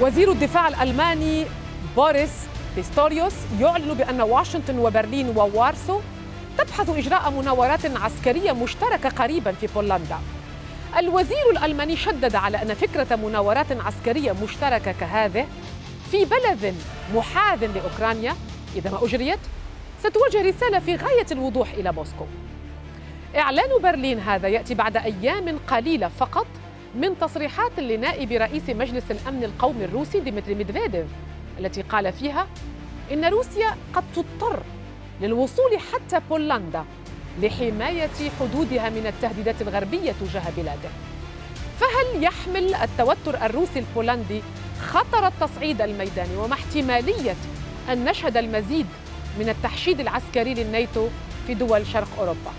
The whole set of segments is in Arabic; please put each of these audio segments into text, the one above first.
وزير الدفاع الألماني بوريس بيستوريوس يعلن بأن واشنطن وبرلين ووارسو تبحث إجراء مناورات عسكرية مشتركة قريبا في بولندا الوزير الألماني شدد على أن فكرة مناورات عسكرية مشتركة كهذه في بلد محاذ لأوكرانيا إذا ما أجريت ستوجه رسالة في غاية الوضوح إلى موسكو إعلان برلين هذا يأتي بعد أيام قليلة فقط من تصريحات لنائب رئيس مجلس الأمن القومي الروسي ديمتري ميدفيديف التي قال فيها إن روسيا قد تضطر للوصول حتى بولندا لحماية حدودها من التهديدات الغربية تجاه بلاده فهل يحمل التوتر الروسي البولندي خطر التصعيد الميداني وما احتمالية أن نشهد المزيد من التحشيد العسكري للناتو في دول شرق أوروبا؟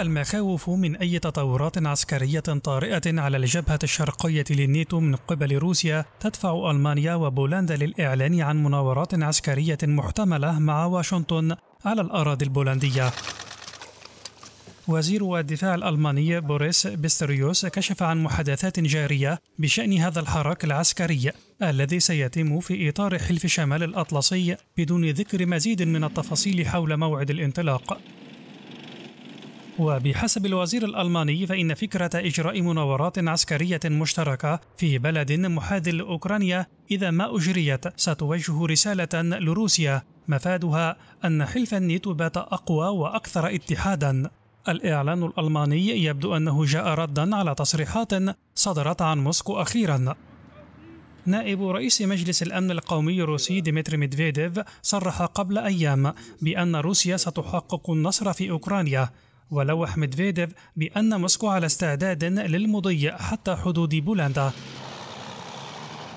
المخاوف من أي تطورات عسكرية طارئة على الجبهة الشرقية للنيتو من قبل روسيا تدفع ألمانيا وبولندا للإعلان عن مناورات عسكرية محتملة مع واشنطن على الأراضي البولندية. وزير الدفاع الألماني بوريس بيستريوس كشف عن محادثات جارية بشأن هذا الحراك العسكري الذي سيتم في إطار حلف شمال الأطلسي بدون ذكر مزيد من التفاصيل حول موعد الانطلاق وبحسب الوزير الألماني فإن فكرة إجراء مناورات عسكرية مشتركة في بلد محاذ لأوكرانيا إذا ما أجريت ستوجه رسالة لروسيا مفادها أن حلف الناتو بات أقوى وأكثر اتحادا الإعلان الألماني يبدو أنه جاء ردا على تصريحات صدرت عن موسكو أخيرا نائب رئيس مجلس الأمن القومي الروسي ديمتري ميدفيديف صرح قبل أيام بأن روسيا ستحقق النصر في أوكرانيا ولوح ميدفيديف بأن موسكو على استعداد للمضي حتى حدود بولندا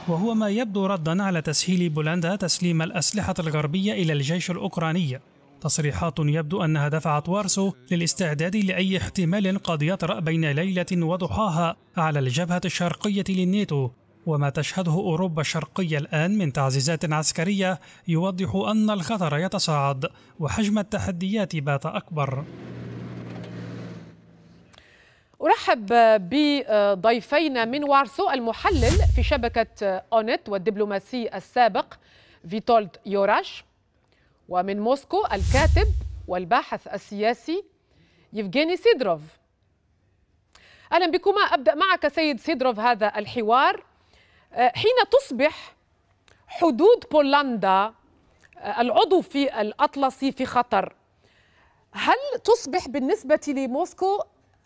وهو ما يبدو ردا على تسهيل بولندا تسليم الأسلحة الغربية إلى الجيش الأوكراني تصريحات يبدو أنها دفعت وارسو للاستعداد لأي احتمال قد يطرأ بين ليلة وضحاها على الجبهة الشرقية للناتو وما تشهده أوروبا الشرقية الآن من تعزيزات عسكرية يوضح أن الخطر يتصاعد وحجم التحديات بات أكبر أرحب بضيفينا من وارسو المحلل في شبكة أونت والدبلوماسي السابق فيتولد يوراش ومن موسكو الكاتب والباحث السياسي يفغيني سيدروف أهلا بكما أبدأ معك سيد سيدروف هذا الحوار حين تصبح حدود بولندا العضو في الأطلسي في خطر هل تصبح بالنسبة لموسكو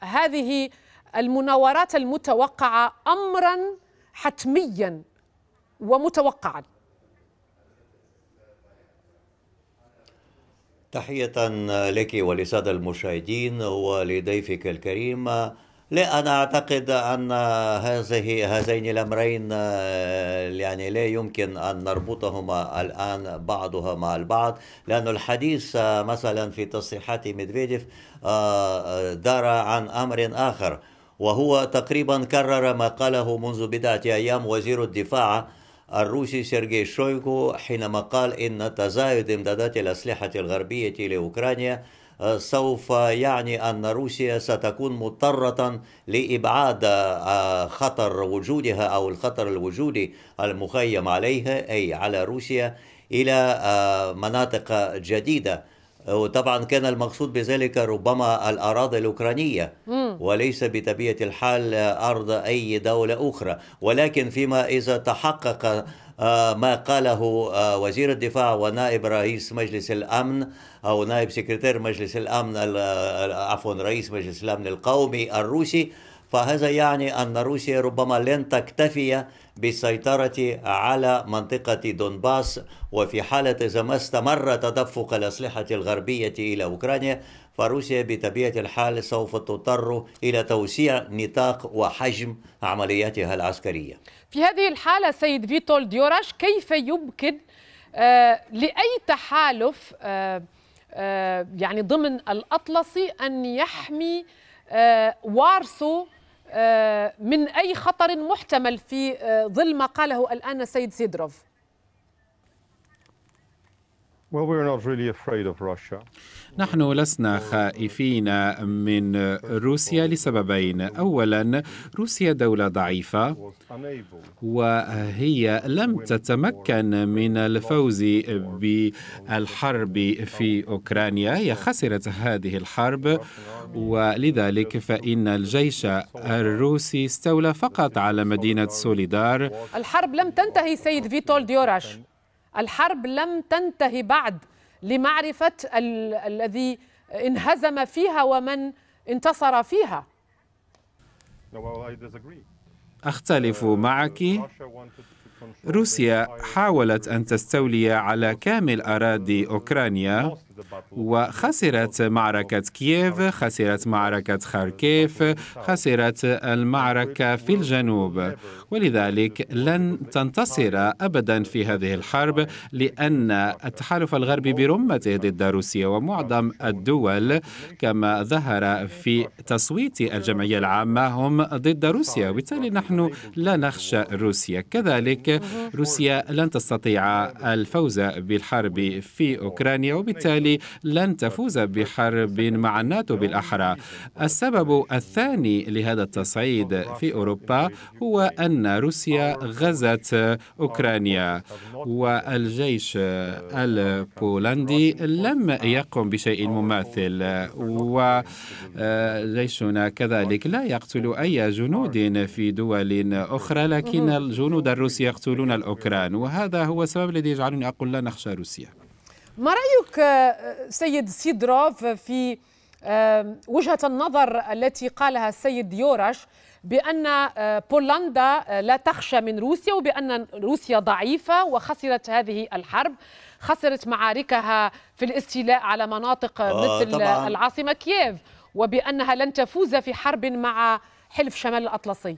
هذه المناورات المتوقعه امرا حتميا ومتوقعا تحية لك ولسادة المشاهدين ولضيفك الكريم لا أنا أعتقد أن هذه هذين الأمرين آه، يعني لا يمكن أن نربطهما الآن بعضها مع البعض لأن الحديث آه، مثلا في تصريحات ميدفيديف آه، دار عن أمر آخر وهو تقريبا كرر ما قاله منذ بداية أيام وزير الدفاع الروسي سيرجي شويكو حينما قال إن تزايد إمدادات الأسلحة الغربية لأوكرانيا سوف يعني أن روسيا ستكون مضطرة لإبعاد آه، خطر وجودها أو الخطر الوجودي المخيم عليها أي على روسيا إلى آه، مناطق جديدة وطبعا كان المقصود بذلك ربما الأراضي الأوكرانية وليس بطبيعة الحال أرض أي دولة أخرى ولكن فيما إذا تحقق آه، ما قاله آه، وزير الدفاع ونائب رئيس مجلس الامن او نائب سكرتير مجلس الامن عفوا رئيس مجلس الامن القومي الروسي فهذا يعني ان روسيا ربما لن تكتفي بالسيطرة على منطقة دونباس وفي حالة إذا ما استمر تدفق الأسلحة الغربية إلى أوكرانيا فروسيا بطبيعة الحال سوف تضطر إلى توسيع نطاق وحجم عملياتها العسكرية في هذه الحالة سيد فيتول ديوراش كيف يمكن آه، لأي تحالف آه، آه، يعني ضمن الأطلسي أن يحمي وارسو آه، من أي خطر محتمل في آه، ظل ما قاله الآن السيد سيدروف نحن لسنا خائفين من روسيا لسببين اولا روسيا دوله ضعيفه وهي لم تتمكن من الفوز بالحرب في اوكرانيا هي خسرت هذه الحرب ولذلك فان الجيش الروسي استولى فقط على مدينه سوليدار الحرب لم تنتهي سيد فيتول ديوراش الحرب لم تنتهي بعد لمعرفة ال الذي انهزم فيها ومن انتصر فيها أختلف معك روسيا حاولت أن تستولي على كامل أراضي أوكرانيا وخسرت معركة كييف خسرت معركة خاركيف خسرت المعركة في الجنوب ولذلك لن تنتصر أبدا في هذه الحرب لأن التحالف الغربي برمته ضد روسيا ومعظم الدول كما ظهر في تصويت الجمعية العامة هم ضد روسيا وبالتالي نحن لا نخشى روسيا كذلك روسيا لن تستطيع الفوز بالحرب في أوكرانيا وبالتالي وبالتالي لن تفوز بحرب مع الناتو بالأحرى السبب الثاني لهذا التصعيد في أوروبا هو أن روسيا غزت أوكرانيا والجيش البولندي لم يقم بشيء مماثل وجيشنا كذلك لا يقتل أي جنود في دول أخرى لكن الجنود الروس يقتلون الأوكران وهذا هو السبب الذي يجعلني أقول لا نخشى روسيا ما رأيك آه، سيد سيدروف في وجهة النظر التي قالها السيد يورش بأن آه، بولندا آه، لا تخشى من روسيا وبأن روسيا ضعيفة وخسرت هذه الحرب خسرت معاركها في الاستيلاء على مناطق مثل طبعاً. العاصمة كييف وبأنها لن تفوز في حرب مع حلف شمال الأطلسي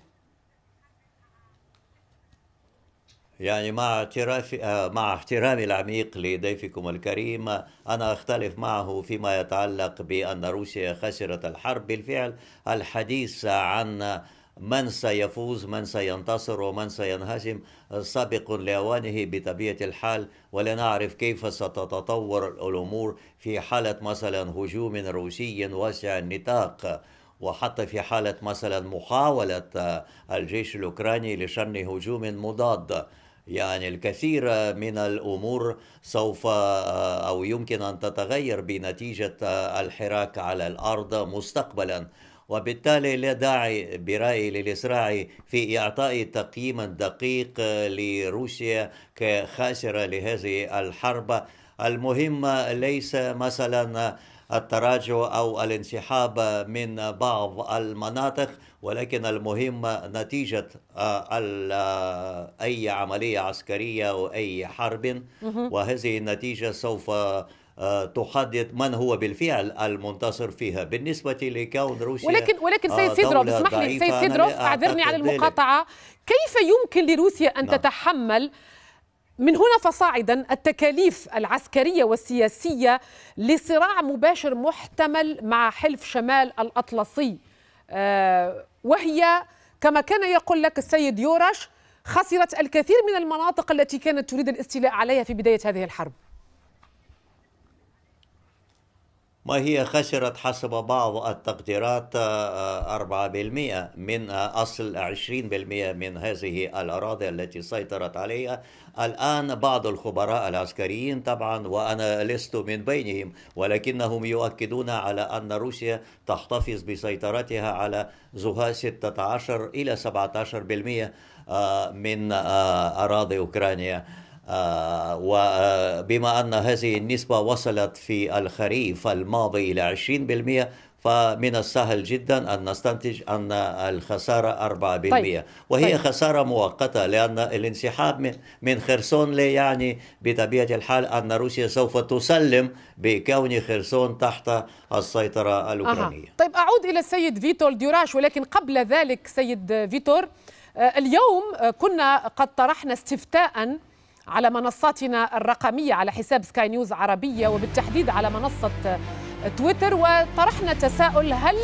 يعني مع اعترافي آه، مع احترامي العميق لضيفكم الكريم انا اختلف معه فيما يتعلق بان روسيا خسرت الحرب بالفعل الحديث عن من سيفوز من سينتصر ومن سينهزم سابق لأوانه بطبيعة الحال ولنعرف كيف ستتطور الأمور في حالة مثلا هجوم روسي واسع النطاق وحتى في حالة مثلا محاولة الجيش الأوكراني لشن هجوم مضاد يعني الكثير من الامور سوف آه، او يمكن ان تتغير بنتيجه آه، الحراك على الارض مستقبلا وبالتالي لا داعي برايي للاسراع في اعطاء تقييما دقيق آه، لروسيا كخاسره لهذه الحرب المهم ليس مثلا التراجع او الانسحاب من بعض المناطق ولكن المهم نتيجة آه، آه، أي عملية عسكرية أو أي حرب وهذه النتيجة سوف آه، تحدد من هو بالفعل المنتصر فيها بالنسبة لكون روسيا ولكن ولكن سيد سيدروف اسمح لي سيد سيدروف أعذرني على المقاطعة كيف يمكن لروسيا أن نعم. تتحمل من هنا فصاعدا التكاليف العسكريه والسياسيه لصراع مباشر محتمل مع حلف شمال الاطلسي آه، وهي كما كان يقول لك السيد يورش خسرت الكثير من المناطق التي كانت تريد الاستيلاء عليها في بداية هذه الحرب ما هي خسرت حسب بعض التقديرات 4% آه، آه، من آه، أصل 20% من هذه الأراضي التي سيطرت عليها الآن بعض الخبراء العسكريين طبعا وأنا لست من بينهم ولكنهم يؤكدون على أن روسيا تحتفظ بسيطرتها على زهاء 16 إلى 17% من أراضي أوكرانيا آه، وبما آه، أن هذه النسبة وصلت في الخريف الماضي إلى 20% فمن السهل جدا أن نستنتج أن الخسارة 4% طيب. وهي طيب. خسارة مؤقتة لأن الانسحاب من خرسون لا يعني بطبيعة الحال أن روسيا سوف تسلم بكون خرسون تحت السيطرة الأوكرانية أه. طيب أعود إلى السيد فيتور ديوراش ولكن قبل ذلك سيد فيتور آه، اليوم كنا قد طرحنا استفتاء على منصاتنا الرقمية على حساب سكاي نيوز عربية وبالتحديد على منصة تويتر وطرحنا تساؤل هل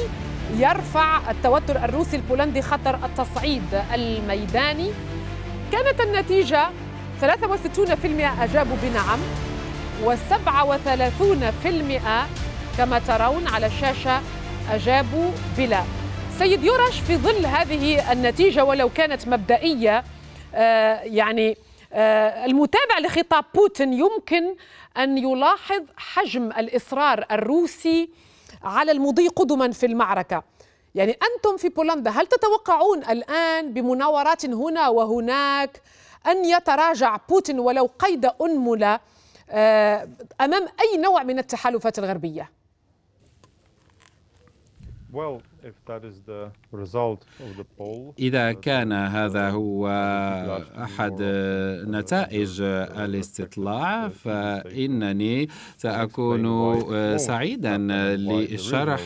يرفع التوتر الروسي البولندي خطر التصعيد الميداني كانت النتيجة 63% أجابوا بنعم و37% كما ترون على الشاشة أجابوا بلا سيد يورش في ظل هذه النتيجة ولو كانت مبدئية آه، يعني آه، المتابع لخطاب بوتين يمكن أن يلاحظ حجم الإصرار الروسي على المضي قدما في المعركة يعني أنتم في بولندا هل تتوقعون الآن بمناورات هنا وهناك أن يتراجع بوتين ولو قيد أنملة آه، أمام أي نوع من التحالفات الغربية؟ well إذا uh, كان هذا uh, هو أحد نتائج الاستطلاع فإنني سأكون uh, oh, سعيدا لشرح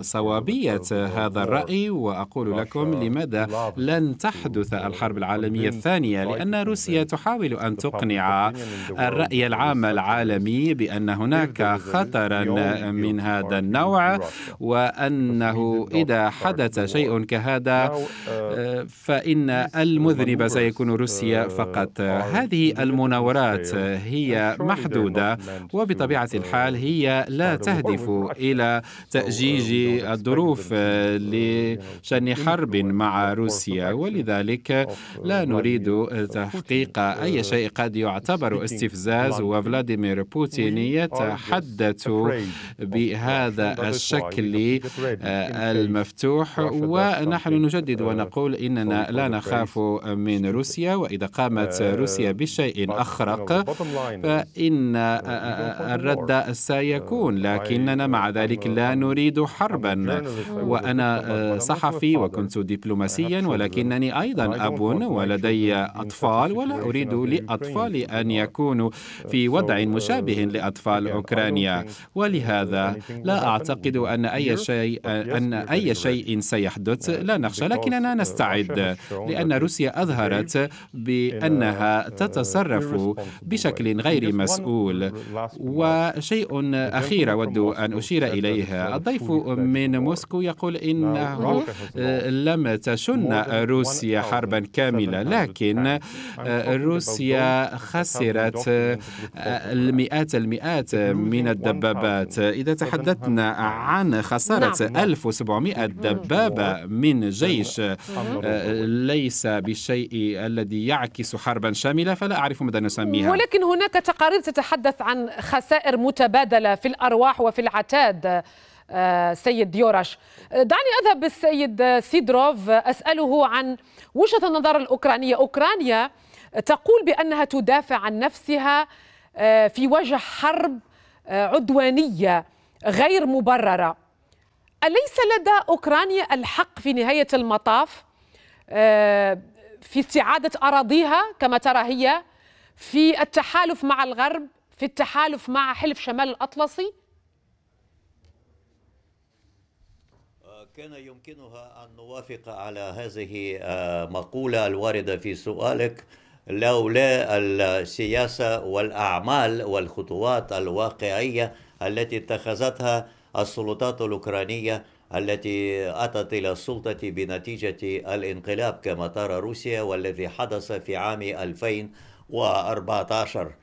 صوابية هذا الرأي وأقول لكم لماذا لن تحدث الحرب العالمية الثانية لأن روسيا تحاول أن تقنع الرأي العام العالمي بأن هناك خطرا من هذا النوع وأنه إذا حدث شيء كهذا آه، آه، فإن المذنب سيكون روسيا آه، فقط هذه المناورات هي محدودة وبطبيعة الحال هي لا تهدف إلى تأجيج الظروف لشن حرب مع روسيا ولذلك لا نريد تحقيق أي uh, شيء قد يعتبر استفزاز وفلاديمير بوتين يتحدث بهذا الشكل المفتوح ونحن نجدد ونقول إننا لا نخاف من روسيا وإذا قامت uh, روسيا بشيء أخرق فإن آه، آه، الرد uh, سيكون لكننا مع uh, ذلك لا نريد حربا وأنا آه، صحفي وكنت دبلوماسيا ولكنني أيضا أب ولدي أطفال ولا أريد لأطفالي أن يكونوا في وضع مشابه لأطفال أوكرانيا ولهذا لا أعتقد أن أي شيء أن أي شيء سيحدث لا نخشى لكننا نستعد لأن روسيا أظهرت بأنها آه، تتصرف بشكل غير مسؤول وشيء أخير أود أن أشير إليه الضيف من موسكو يقول إنه لم تشن روسيا حربا كاملة لكن آه، روسيا خسرت المئات المئات من الدبابات إذا تحدثنا عن خسارة 1700 700 دبابة من جيش آه، ليس بالشيء الذي يعكس حربا شاملة فلا أعرف ماذا نسميها ولكن هناك تقارير تتحدث عن خسائر متبادلة في الأرواح وفي العتاد آه، سيد يورش آه، دعني أذهب بالسيد سيدروف أسأله عن وجهة النظر الأوكرانية أوكرانيا تقول بأنها تدافع عن نفسها في وجه حرب عدوانية غير مبررة أليس لدى أوكرانيا الحق في نهاية المطاف آه، في استعادة أراضيها كما ترى هي في التحالف مع الغرب في التحالف مع حلف شمال الأطلسي كان يمكنها أن نوافق على هذه آه، مقولة الواردة في سؤالك لولا السياسة والأعمال والخطوات الواقعية التي اتخذتها السلطات الأوكرانية التي أتت إلى السلطة بنتيجة الانقلاب كما ترى روسيا والذي حدث في عام 2014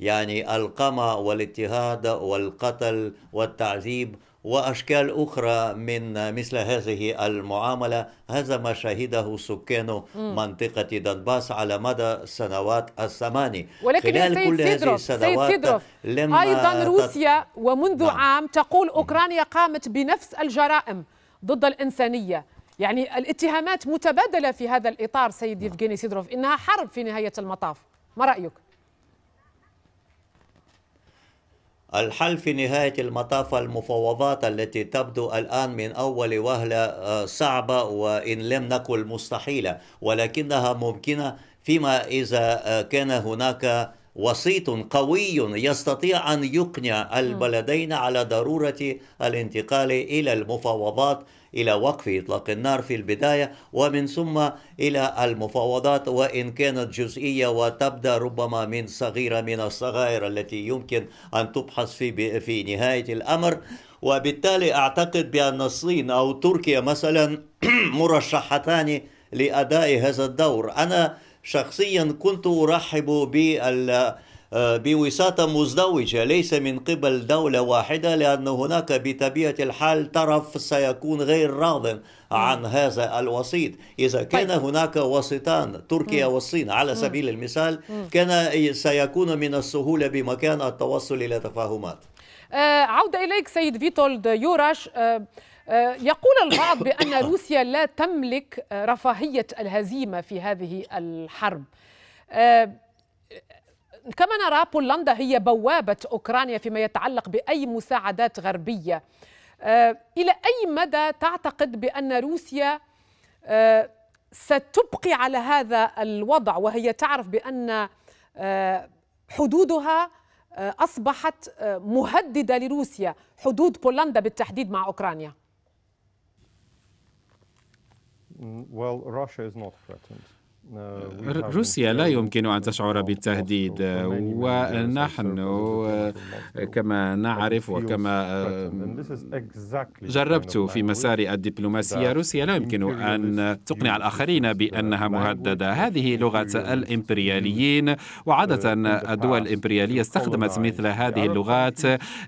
يعني القمع والاضطهاد والقتل والتعذيب واشكال اخرى من مثل هذه المعامله هذا ما شهده سكان منطقه دنباس على مدى السنوات الثماني ولكن خلال السيد كل سيدروف هذه السنوات سيد لما ايضا روسيا ومنذ نعم. عام تقول اوكرانيا قامت بنفس الجرائم ضد الانسانيه يعني الاتهامات متبادله في هذا الاطار سيد يفغيني سيدروف انها حرب في نهايه المطاف ما رايك الحل في نهاية المطاف المفاوضات التي تبدو الآن من أول وهلة آه، صعبة وإن لم نقل مستحيلة ولكنها ممكنة فيما إذا آه، كان هناك وسيط قوي يستطيع أن يقنع نعم. البلدين على ضرورة الانتقال إلى المفاوضات إلى وقف إطلاق النار في البداية ومن ثم إلى المفاوضات وإن كانت جزئية وتبدأ ربما من صغيرة من الصغائر التي يمكن أن تبحث في, في نهاية الأمر وبالتالي أعتقد بأن الصين أو تركيا مثلا مرشحتان لأداء هذا الدور أنا شخصيا كنت أرحب بال بوساطة مزدوجة ليس من قبل دولة واحدة لأن هناك بطبيعة الحال طرف سيكون غير راض عن هذا الوسيط إذا طيب. كان هناك وسيطان تركيا والصين على سبيل المثال كان سيكون من السهولة بمكان التوصل إلى تفاهمات آه، عودة إليك سيد فيتولد يوراش آه، آه، يقول البعض بأن روسيا لا تملك رفاهية الهزيمة في هذه الحرب كما نرى بولندا هي بوابة أوكرانيا فيما يتعلق بأي مساعدات غربية آه، إلى أي مدى تعتقد بأن روسيا آه، ستبقي على هذا الوضع وهي تعرف بأن آه، حدودها أصبحت مهددة لروسيا حدود بولندا بالتحديد مع أوكرانيا mm, Well, Russia is not threatened. روسيا لا يمكن أن تشعر بالتهديد ونحن آه، كما نعرف وكما آه، جربت في مسار الدبلوماسية روسيا لا يمكن أن تقنع الآخرين uh, بأنها مهددة هذه لغة الإمبرياليين وعادة الدول الإمبريالية استخدمت مثل هذه اللغات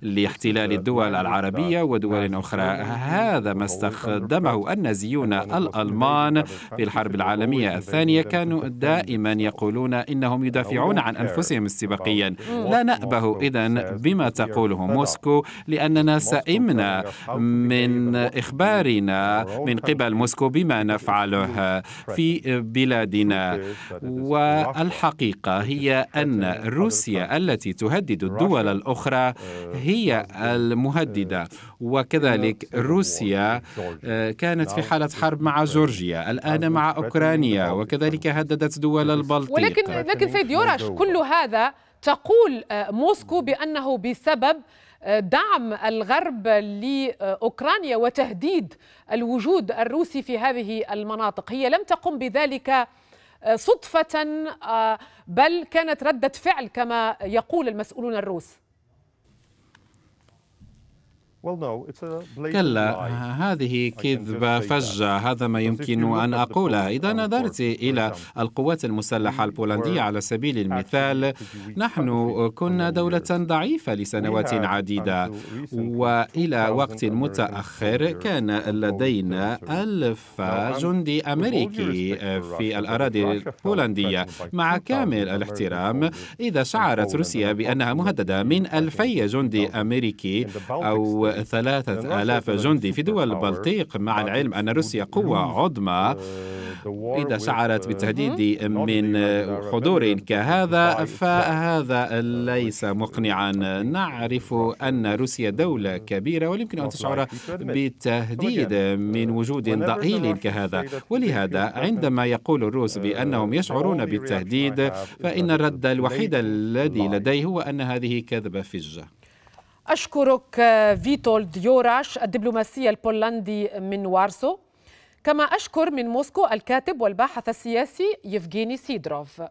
لاحتلال الدول العربية ودول أخرى هذا ما استخدمه النازيون الألمان في الحرب العالمية الثانية كانوا دائما يقولون انهم يدافعون عن انفسهم استباقيا لا نأبه اذا بما تقوله موسكو لاننا سئمنا من اخبارنا من قبل موسكو بما نفعله في بلادنا والحقيقه هي ان روسيا التي تهدد الدول الاخرى هي المهدده وكذلك روسيا آه، كانت في حاله حرب مع جورجيا الان مع اوكرانيا وكذلك وكذلك هددت دول البلطيق ولكن لكن سيد يوراش كل هذا تقول آه، موسكو بأنه بسبب آه، دعم الغرب لاوكرانيا وتهديد الوجود الروسي في هذه المناطق هي لم تقم بذلك آه، صدفه بل كانت رده فعل كما يقول المسؤولون الروس كلا آه، هذه كذبة فجة هذا ما يمكن أن أقوله إذا نظرت إلى القوات المسلحة البولندية على سبيل المثال نحن كنا دولة ضعيفة لسنوات عديدة وإلى وقت متأخر كان لدينا ألف جندي أمريكي في الأراضي البولندية مع كامل الاحترام إذا شعرت روسيا بأنها مهددة من ألفي جندي أمريكي أو ثلاثة آلاف جندي في دول البلطيق مع العلم أن روسيا قوة عظمى إذا شعرت uh, بالتهديد من حضور كهذا فهذا uh, ليس مقنعا نعرف أن روسيا دولة uh, كبيرة ويمكن أن تشعر بالتهديد من وجود ضئيل كهذا ولهذا عندما يقول الروس بأنهم يشعرون بالتهديد فإن الرد الوحيد الذي لديه هو أن هذه كذبة فجة أشكرك آه، فيتولد يوراش الدبلوماسي البولندي من وارسو كما أشكر من موسكو الكاتب والباحث السياسي يفغيني سيدروف